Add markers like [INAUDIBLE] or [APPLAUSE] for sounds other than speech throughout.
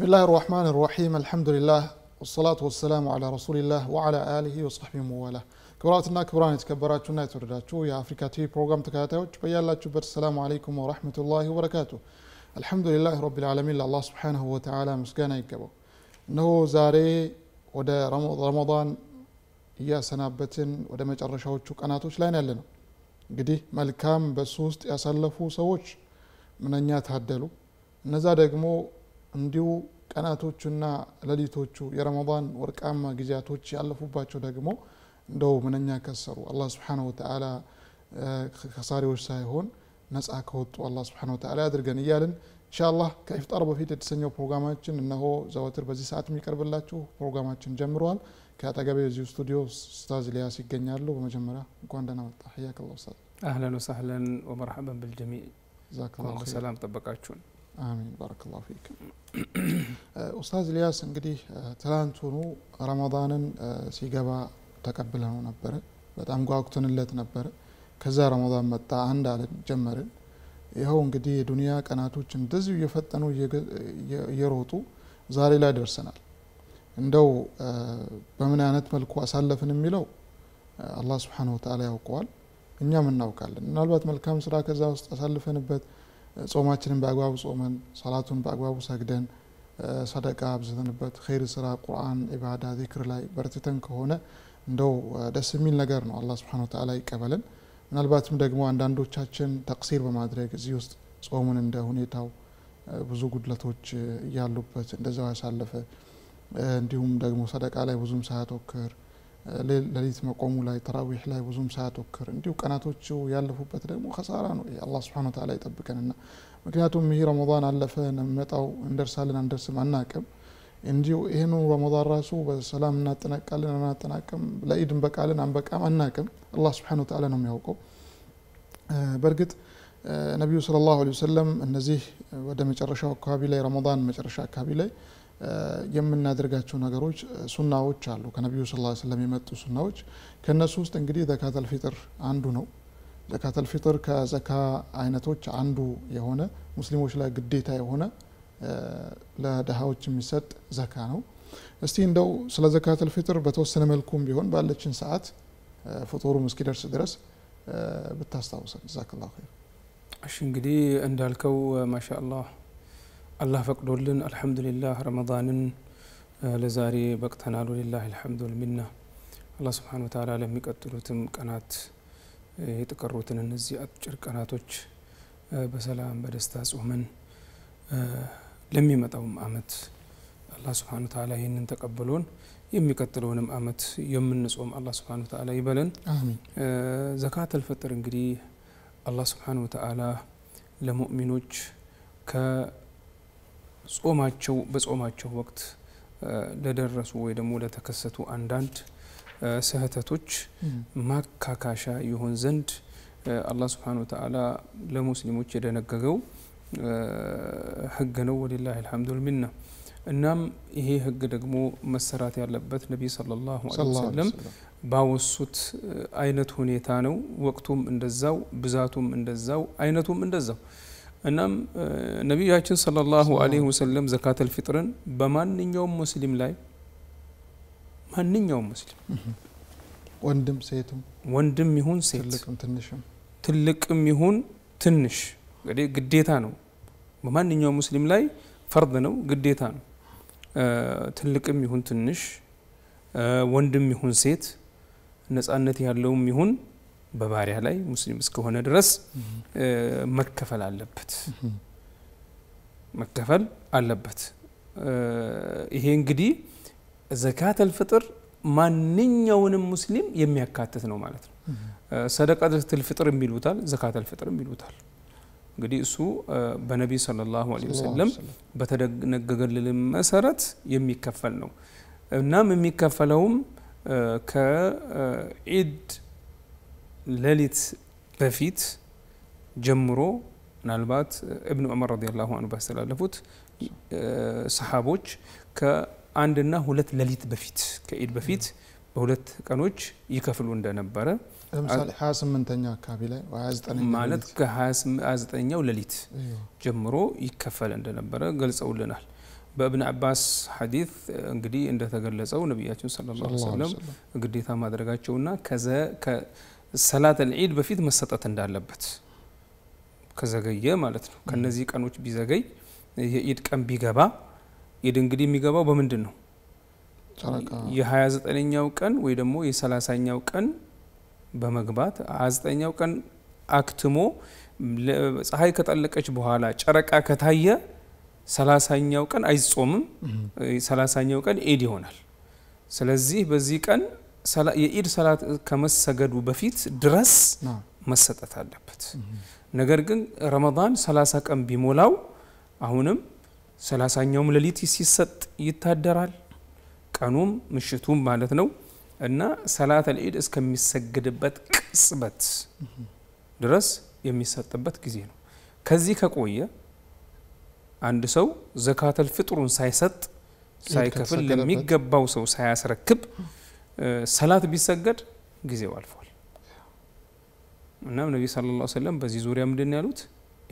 بسم الله الرحمن الرحيم الحمد لله والصلاة والسلام على رسول الله وعلى آله وصحبه مواله كبراتنا كبران يتكبرات شنا يتردات يا أفريكا تي بروغرام تكاتاو تبيا الله السلام عليكم ورحمة الله وبركاته الحمد لله رب العالمين الله سبحانه وتعالى مسكانا يكبو انه زاري ودى رمضان يا سنابت ودى مجرشاو تشوك أنا توش لين لنا قدي ملكام بسوست يسلفو سووش من أن يتهدلو نزا دقمو እንዲሁ ቀናቶቹና ለሊቶቹ የረመን ወርቃማ ጊዜያቶች ያለፉባቸው ደግሞ እንደው ምንኛ ከሰሩ። አላ ስብን ወተዓላ ከሳሪዎች ሳይሆን ነጻ ከወጡ አላ ስብን ወተዓላ ያድርገን እያልን ኢንሻአላህ ከኢፍጣር በፊት የተሰኘው ፕሮግራማችን እነሆ ዘወትር በዚህ ሰዓት የሚቀርብላችሁ ፕሮግራማችን ጀምረዋል። ከአጠገቤ የዚሁ ስቱዲዮ ስታዝ ሊያስ ይገኛሉ። በመጀመሪያ እንኳን ደህና መጣ። ህያከላ ኡስታዝ። አህለን ወሳህለን ወመርሐበን ብልጀሚዕ ሰላም ጠበቃችሁን። አሚን ባረከላሁ ፊክ [CLEARS THROAT] ኡስታዝ ኢልያስ እንግዲህ ትላንቱኑ ረመዳንን ሲገባ ተቀብለነው ነበረ። በጣም ጓጉተንለት ነበረ። ከዛ ረመዳን መጣ፣ አንድ አለን ጀመርን። ይኸው እንግዲህ የዱንያ ቀናቶች እንደዚሁ እየፈጠኑ እየሮጡ ዛሬ ላይ ደርሰናል። እንደው በምን አይነት መልኩ አሳለፍን የሚለው አላህ ስብሓነሁ ወተዓላ ያውቀዋል፣ እኛም እናውቃለን። ምናልባት መልካም ስራ ከዛ ውስጥ አሳልፈንበት ጾማችንን በአግባቡ ጾመን ሰላቱን በአግባቡ ሰግደን ሰደቃ አብዝተንበት ኸይር ስራ፣ ቁርአን፣ ኢባዳ፣ ዚክር ላይ በርትተን ከሆነ እንደው ደስ የሚል ነገር ነው። አላ ስብሐነ ወተዓላ ይቀበልን። ምናልባትም ደግሞ አንዳንዶቻችን ተቅሲር በማድረግ እዚህ ውስጥ ጾሙን እንደ ሁኔታው ብዙ ጉድለቶች እያሉበት እንደዛው ያሳለፈ እንዲሁም ደግሞ ሰደቃ ላይ ብዙም ሳያተወክር ليلت مقوم لا يتراويح لا يوزم ساعة وكر انتو كاناتو تشو يالفو بتر مو خسارة نوي الله سبحانه وتعالى يطبقنا لنا مكنات امي رمضان علفة نمتعو اندرسالنا اندرس مع الناكم انديو اهنو رمضان راسو بس سلام ناتناك علينا ناتناكم لا ايد مبك علينا مبك ام الناكم الله سبحانه وتعالى نوم يوقو برقت نبي صلى الله عليه وسلم النزيه ودى مجرشاو كابي رمضان مجرشاو كابي የምናደርጋቸው ነገሮች ሱናዎች አሉ። ከነቢዩ ስ ስለም የመጡ ሱናዎች ከእነሱ ውስጥ እንግዲህ ዘካተል ፊጥር አንዱ ነው። ዘካተል ፊጥር ከዘካ አይነቶች አንዱ የሆነ ሙስሊሞች ላይ ግዴታ የሆነ ለድሃዎች የሚሰጥ ዘካ ነው። እስቲ እንደው ስለ ዘካተል ፊጥር በተወሰነ መልኩም ቢሆን ባለችን ሰዓት ፍጡሩም እስኪደርስ ድረስ ብታስታውሰን ዛክላ እሺ እንግዲህ እንዳልከው ማሻ አላህ الله فقدولن الحمد لله رمضان آه، لزاري بقتنا لله الحمد والمنة الله سبحانه وتعالى لم يقتلوتم قناة آه، يتقروتن النزي أتجر قناتوش آه، بسلام بدستاس ومن لم يمتعهم آمد الله سبحانه وتعالى ينن تقبلون يمكتلون امت يوم من الله سبحانه وتعالى يبلن آمين زكاة الفطر انجري الله سبحانه وتعالى لمؤمنوش ك ጾማቸው በጾማቸው ወቅት ለደረሱ ወይ ደግሞ ለተከሰቱ አንዳንድ ስህተቶች ማካካሻ ይሆን ዘንድ አላህ ስብሓነሁ ወተዓላ ለሙስሊሞች የደነገገው ህግ ነው። ወሊላሂ አልሐምዱል ሚና። እናም ይሄ ህግ ደግሞ መሰራት ያለበት ነቢይ ሰለላሁ ዐለይሂ ወሰለም ባወሱት አይነት ሁኔታ ነው። ወቅቱም እንደዛው፣ ብዛቱም እንደዛው፣ አይነቱም እንደዛው እናም ነቢያችን ሰለላሁ አለይሂ ወሰለም ዘካተል ፊጥርን በማንኛውም ሙስሊም ላይ ማንኛውም ሙስሊም ወንድም ሴትም ወንድም ይሁን ሴት ትልቅም ይሁን ትንሽ እንግዲህ ግዴታ ነው። በማንኛውም ሙስሊም ላይ ፈርድ ነው፣ ግዴታ ነው። ትልቅም ይሁን ትንሽ ወንድም ይሁን ሴት ነጻነት ያለውም ይሁን በባሪያ ላይ ሙስሊም እስከሆነ ድረስ መከፈል አለበት መከፈል አለበት። ይሄ እንግዲህ ዘካተል ፍጥር ማንኛውንም ሙስሊም የሚያካትት ነው ማለት ነው። ሰደቀተል ፍጥር የሚሉታል፣ ዘካተል ፍጥር የሚሉታል። እንግዲህ እሱ በነቢ ሰለላሁ ዐለይሂ ወሰለም በተደነገገልን መሰረት የሚከፈል ነው። እናም የሚከፈለውም ከኢድ ሌሊት በፊት ጀምሮ ምናልባት እብን ዑመር ረዲያላሁ አንሁ ባስተላለፉት ሰሓቦች ከአንድና ሁለት ሌሊት በፊት ከኢድ በፊት በሁለት ቀኖች ይከፍሉ እንደነበረ ለምሳሌ 28ኛ አካባቢ ላይ ማለት ከ29ኛው ሌሊት ጀምሮ ይከፈል እንደነበረ ገልጸውልናል። በእብን አባስ ሐዲት እንግዲህ እንደተገለጸው ነቢያችን ሰለላሁ ዐለይሂ ወሰለም ግዴታ ማድረጋቸውና ሰላት ዒድ በፊት መሰጠት እንዳለበት ከዘገየ ማለት ነው። ከነዚህ ቀኖች ቢዘገይ የኢድ ቀን ቢገባ ኢድ እንግዲህ የሚገባው በምንድን ነው? የ29ኛው ቀን ወይ ደግሞ የሰላሳኛው ቀን በመግባት 29ኛው ቀን አክትሞ ፀሐይ ከጠለቀች በኋላ ጨረቃ ከታየ ሰላሳኛው ቀን አይጾምም ሰላሳኛው ቀን ኢድ ይሆናል። ስለዚህ በዚህ ቀን የኢድ ሰላት ከመሰገዱ በፊት ድረስ መሰጠት አለበት። ነገር ግን ረመዳን 30 ቀን ቢሞላው አሁንም ሰላሳኛውም ሌሊት ሲሰጥ ይታደራል። ቀኑም ምሽቱም ማለት ነው እና ሰላት ልዒድ እስከሚሰግድበት ቅጽበት ድረስ የሚሰጥበት ጊዜ ነው። ከዚህ ከቆየ አንድ ሰው ዘካተል ፍጥሩን ሳይሰጥ ሳይከፍል ለሚገባው ሰው ሳያስረክብ ሰላት ቢሰገድ ጊዜው አልፏል። እናም ነቢ ስለ ላ ሰለም በዚህ ዙሪያ ምንድን ያሉት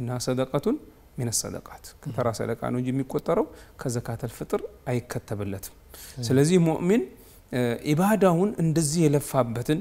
እና ሰደቀቱን ሚነ ሰደቃት ከተራ ሰደቃ ነው እንጂ የሚቆጠረው ከዘካተል ፍጥር አይከተብለትም። ስለዚህ ሙእሚን ኢባዳውን እንደዚህ የለፋበትን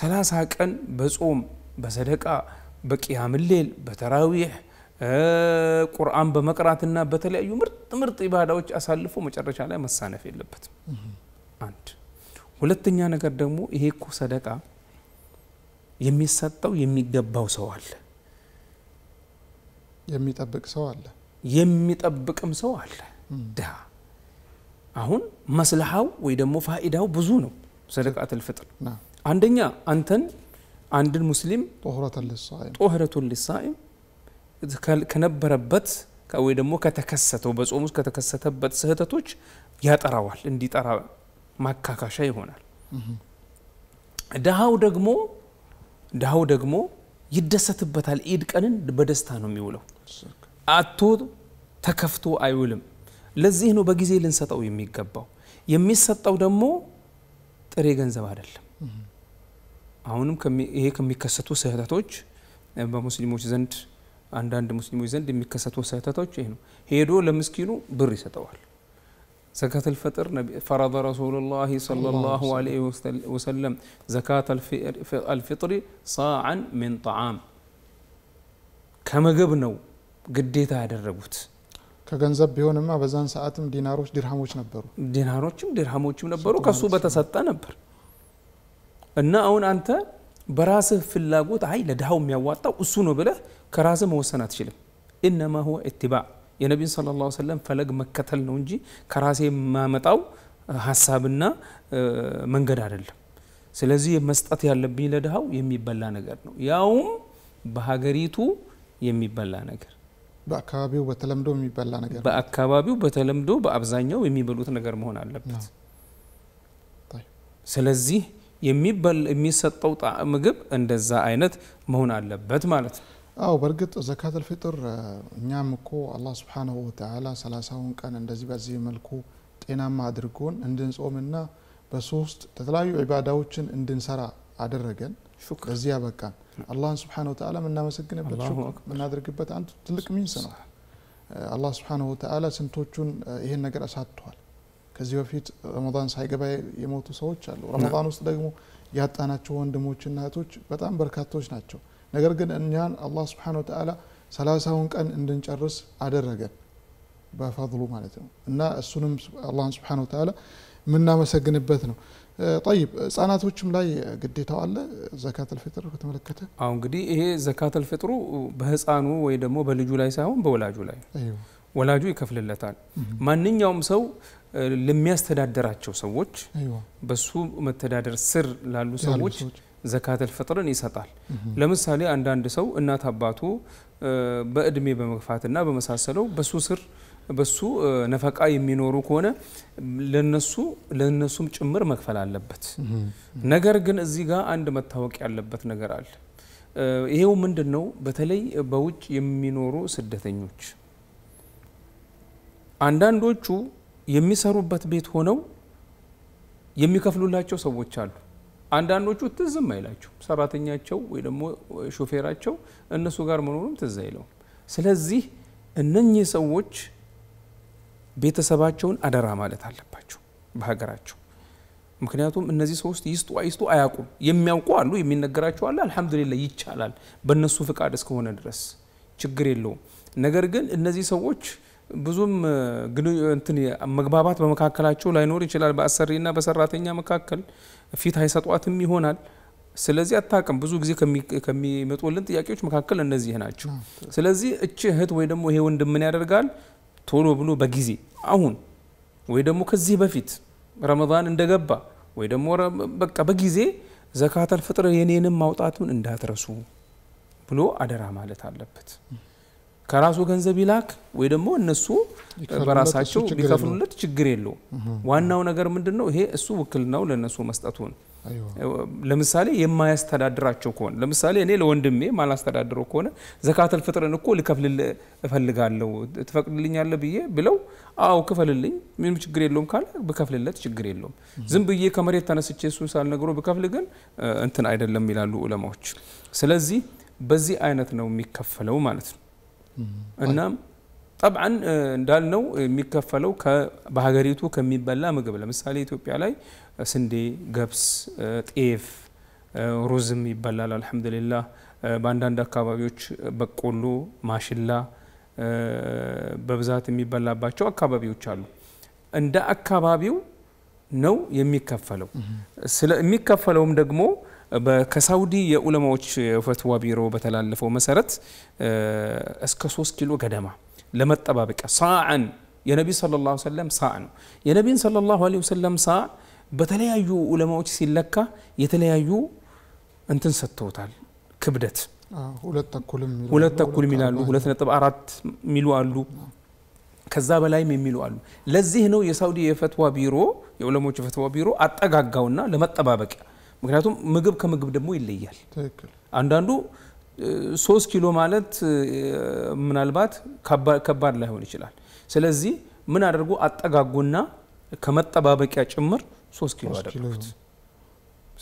ሰላሳ ቀን በጾም በሰደቃ በቅያም ሌል በተራዊሕ ቁርአን በመቅራትና በተለያዩ ምርጥ ምርጥ ኢባዳዎች አሳልፎ መጨረሻ ላይ መሳነፍ የለበትም። አንድ ሁለተኛ ነገር ደግሞ ይሄ እኮ ሰደቃ የሚሰጠው የሚገባው ሰው አለ፣ የሚጠብቅ ሰው አለ፣ የሚጠብቅም ሰው አለ። ድሃ አሁን መስልሃው ወይ ደግሞ ፋኢዳው ብዙ ነው። ሰደቃተል ፊጥር አንደኛ አንተን አንድን ሙስሊም ጦህረቱን ሊሳኢም ከነበረበት ወይ ደግሞ ከተከሰተው በጾም ውስጥ ከተከሰተበት ስህተቶች ያጠራዋል እንዲጠራ ማካካሻ ይሆናል። ድሃው ደግሞ ድሃው ደግሞ ይደሰትበታል። ኢድ ቀንን በደስታ ነው የሚውለው። አቶ ተከፍቶ አይውልም። ለዚህ ነው በጊዜ ልንሰጠው የሚገባው። የሚሰጠው ደግሞ ጥሬ ገንዘብ አይደለም። አሁንም ይሄ ከሚከሰቱ ስህተቶች በሙስሊሞች ዘንድ አንዳንድ ሙስሊሞች ዘንድ የሚከሰቱ ስህተቶች ይሄ ነው። ሄዶ ለምስኪኑ ብር ይሰጠዋል። زكاة الفطر فرض رسول الله صلى الله, الله عليه وسلم زكاة الفطر صاعا من طعام كما قبنو قديت هذا الربوت كجنزب بيون ما بزان ساعتم ديناروش درهموش نبرو ديناروشم درهموشم نبرو كصوبة ستة نبر إن أون أنت براس في اللاجوت عيلة دهوم يواتا وسونو بلا كراس موسنات شلم إنما هو اتباع የነቢን ስለ ላ ሰለም ፈለግ መከተል ነው እንጂ ከራሴ የማመጣው ሀሳብና መንገድ አይደለም። ስለዚህ መስጠት ያለብኝ ለድሃው የሚበላ ነገር ነው፣ ያውም በሀገሪቱ የሚበላ ነገር በአካባቢው በተለምዶ የሚበላ ነገር በአካባቢው በተለምዶ በአብዛኛው የሚበሉት ነገር መሆን አለበት። ስለዚህ የሚሰጠው ምግብ እንደዛ አይነት መሆን አለበት ማለት ነው። አዎ በእርግጥ ዘካተል ፍጥር እኛም እኮ አላህ ስብሓንሁ ወተዓላ ሰላሳውን ቀን እንደዚህ በዚህ መልኩ ጤናማ አድርጎን እንድንጾምና በሶስት ውስጥ የተለያዩ ዒባዳዎችን እንድንሰራ አደረገን። በዚህ ያበቃን አላህን ስብሓነ ወተዓላ የምናመሰግንበት የምናደርግበት አንዱ ትልቅ ሚንስ ነው። አላህ ስብሓነሁ ወተዓላ ስንቶቹን ይሄን ነገር አሳጥቷል። ከዚህ በፊት ረመዳን ሳይገባ የሞቱ ሰዎች አሉ። ረመዳን ውስጥ ደግሞ ያጣናቸው ወንድሞችና እህቶች በጣም በርካቶች ናቸው። ነገር ግን እኛን አላህ ስብሓን ወተዓላ ሰላሳውን ቀን እንድንጨርስ አደረገን በፈضሉ ማለት ነው እና እሱንም አላህን ስብሓን ወተዓላ የምናመሰግንበት ነው ጠይብ ህጻናቶችም ላይ ግዴታው አለ ዘካት ልፍጥር በተመለከተ አሁ እንግዲህ ይሄ ዘካት ልፍጥሩ በህፃኑ ወይ ደግሞ በልጁ ላይ ሳይሆን በወላጁ ላይ ወላጁ ይከፍልለታል ማንኛውም ሰው ለሚያስተዳደራቸው ሰዎች በሱ መተዳደር ስር ላሉ ሰዎች ዘካተል ፍጥርን ይሰጣል። ለምሳሌ አንዳንድ ሰው እናት አባቱ በእድሜ በመግፋትና በመሳሰለው በሱ ስር በሱ ነፈቃ የሚኖሩ ከሆነ ለነሱ ለነሱም ጭምር መክፈል አለበት። ነገር ግን እዚህ ጋር አንድ መታወቅ ያለበት ነገር አለ። ይሄው ምንድን ነው? በተለይ በውጭ የሚኖሩ ስደተኞች አንዳንዶቹ የሚሰሩበት ቤት ሆነው የሚከፍሉላቸው ሰዎች አሉ። አንዳንዶቹ ትዝም አይላቸው ሰራተኛቸው ወይ ደግሞ ሾፌራቸው እነሱ ጋር መኖሩም ትዝ አይለው። ስለዚህ እነኚህ ሰዎች ቤተሰባቸውን አደራ ማለት አለባቸው በሀገራቸው። ምክንያቱም እነዚህ ሰዎች ይስጡ አይስጡ አያውቁም። የሚያውቁ አሉ፣ የሚነገራቸው አለ። አልሐምዱሊላ ይቻላል፣ በእነሱ ፍቃድ እስከሆነ ድረስ ችግር የለውም። ነገር ግን እነዚህ ሰዎች ብዙም እንትን መግባባት በመካከላቸው ላይኖር ይችላል። በአሰሪና በሰራተኛ መካከል ፊት አይሰጧትም ይሆናል። ስለዚህ አታውቅም። ብዙ ጊዜ ከሚመጡልን ጥያቄዎች መካከል እነዚህ ናቸው። ስለዚህ እች እህት ወይ ደግሞ ይሄ ወንድም ምን ያደርጋል? ቶሎ ብሎ በጊዜ አሁን ወይ ደግሞ ከዚህ በፊት ረመዳን እንደገባ ወይ ደግሞ በቃ በጊዜ ዘካተል ፍጥር የኔንም ማውጣቱን እንዳትረሱ ብሎ አደራ ማለት አለበት። ከራሱ ገንዘብ ይላክ ወይ ደግሞ እነሱ በራሳቸው ቢከፍሉለት ችግር የለው። ዋናው ነገር ምንድን ነው? ይሄ እሱ ውክልናው ለእነሱ መስጠቱን። ለምሳሌ የማያስተዳድራቸው ከሆነ ለምሳሌ እኔ ለወንድሜ ማላስተዳድረው ከሆነ ዘካተል ፍጥርን እኮ ልከፍልል እፈልጋለሁ ትፈቅድልኛለ ብዬ ብለው አዎ ክፈልልኝ፣ ምንም ችግር የለውም ካለ ብከፍልለት ችግር የለውም። ዝም ብዬ ከመሬት ተነስቼ እሱን ሳልነግሮ ብከፍል ግን እንትን አይደለም ይላሉ ዑለማዎች። ስለዚህ በዚህ አይነት ነው የሚከፈለው ማለት ነው። እናም ጠብዓን እንዳልነው የሚከፈለው በሀገሪቱ ከሚበላ ምግብ ለምሳሌ ኢትዮጵያ ላይ ስንዴ፣ ገብስ፣ ጤፍ፣ ሩዝም ይበላል። አልሐምዱሊላህ በአንዳንድ አካባቢዎች በቆሎ፣ ማሽላ በብዛት የሚበላባቸው አካባቢዎች አሉ። እንደ አካባቢው ነው የሚከፈለው። የሚከፈለውም ደግሞ ከሳውዲ የኡለማዎች የፈትዋ ቢሮ በተላለፈው መሰረት እስከ 3 ኪሎ ገደማ ለመጠባበቂያ ሳዕን የነቢ ስለ ላ ሰለም ሳዕ ነው። የነቢን ስለ ላሁ ለ ወሰለም ሳዕ በተለያዩ ኡለማዎች ሲለካ የተለያዩ እንትን ሰጥተውታል ክብደት ሁለት ተኩል ሚላሉ ሁለት ነጥብ አራት ሚሉ አሉ ከዛ በላይም የሚሉ አሉ። ለዚህ ነው የሳውዲ የፈትዋ ቢሮ የዑለሞች የፈትዋ ቢሮ አጠጋጋውና ለመጠባበቂያ ምክንያቱም ምግብ ከምግብ ደግሞ ይለያል። አንዳንዱ ሶስት ኪሎ ማለት ምናልባት ከባድ ላይሆን ይችላል። ስለዚህ ምን አድርጎ አጠጋጉና ከመጠባበቂያ ጭምር ሶስት ኪሎ አደረጉት።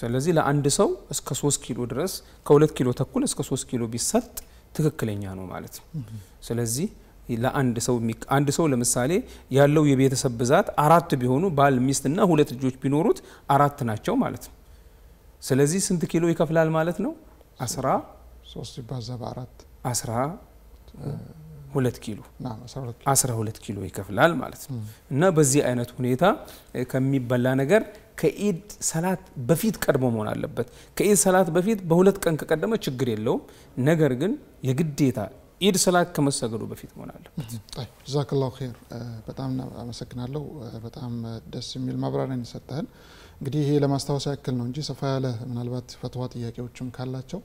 ስለዚህ ለአንድ ሰው እስከ ሶስት ኪሎ ድረስ ከሁለት ኪሎ ተኩል እስከ ሶስት ኪሎ ቢሰጥ ትክክለኛ ነው ማለት ነው። ስለዚህ ለአንድ ሰው አንድ ሰው ለምሳሌ ያለው የቤተሰብ ብዛት አራት ቢሆኑ ባል፣ ሚስትና ሁለት ልጆች ቢኖሩት አራት ናቸው ማለት ነው። ስለዚህ ስንት ኪሎ ይከፍላል ማለት ነው? አስራ ሶስት ይባዛ በአራት አስራ ሁለት ኪሎ አስራ ሁለት ኪሎ ይከፍላል ማለት ነው። እና በዚህ አይነት ሁኔታ ከሚበላ ነገር ከኢድ ሰላት በፊት ቀድሞ መሆን አለበት። ከኢድ ሰላት በፊት በሁለት ቀን ከቀደመ ችግር የለውም። ነገር ግን የግዴታ ኢድ ሰላት ከመሰገዱ በፊት መሆን አለበት። ጀዛክላሁ ኸይር። በጣም አመሰግናለሁ። በጣም ደስ የሚል ማብራሪያን ይሰጠህን። እንግዲህ ይሄ ለማስታወስ ያክል ነው እንጂ ሰፋ ያለ ምናልባት ፈትዋ ጥያቄዎችም ካላቸው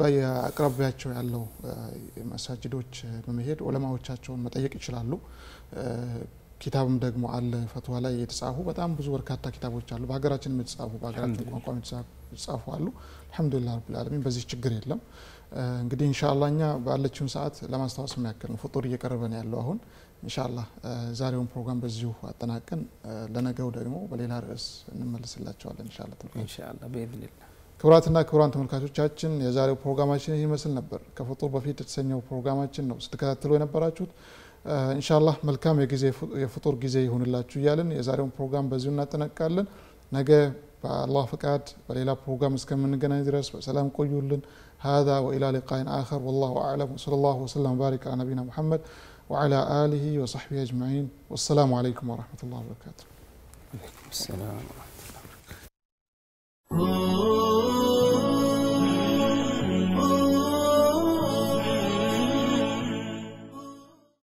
በየአቅራቢያቸው ያለው መሳጅዶች በመሄድ ዑለማዎቻቸውን መጠየቅ ይችላሉ። ኪታብም ደግሞ አለ ፈትዋ ላይ የተጻፉ በጣም ብዙ በርካታ ኪታቦች አሉ። በሀገራችንም የተጻፉ በሀገራችን ቋንቋም የተጻፉ አሉ። አልሐምዱሊላህ ረብል ዓለሚን በዚህ ችግር የለም። እንግዲህ እንሻላ እኛ ባለችውን ሰዓት ለማስታወስ የሚያክል ነው። ፍጡር እየቀረበን ያለው አሁን እንሻላ ዛሬውን ፕሮግራም በዚሁ አጠናቀን ለነገው ደግሞ በሌላ ርዕስ እንመልስላቸዋለን። እንሻላ እንሻላ ክቡራትና ክቡራን ተመልካቾቻችን የዛሬው ፕሮግራማችን ይመስል ነበር። ከፍጡር በፊት የተሰኘው ፕሮግራማችን ነው ስትከታተሉ የነበራችሁት። جزي آه، هون الله ጊዜ يزارون برنامج የዛሬውን ፕሮግራም نجا እናጠናቅቃለን። ነገ በአላህ برنامج كم من جنا يدرس በሰላም كيولن هذا وإلى لقاء آخر والله أعلم وصلى الله وسلم وبارك على نبينا محمد وعلى آله وصحبه أجمعين والسلام عليكم ورحمة الله وبركاته. السلام ورحمة الله وبركاته.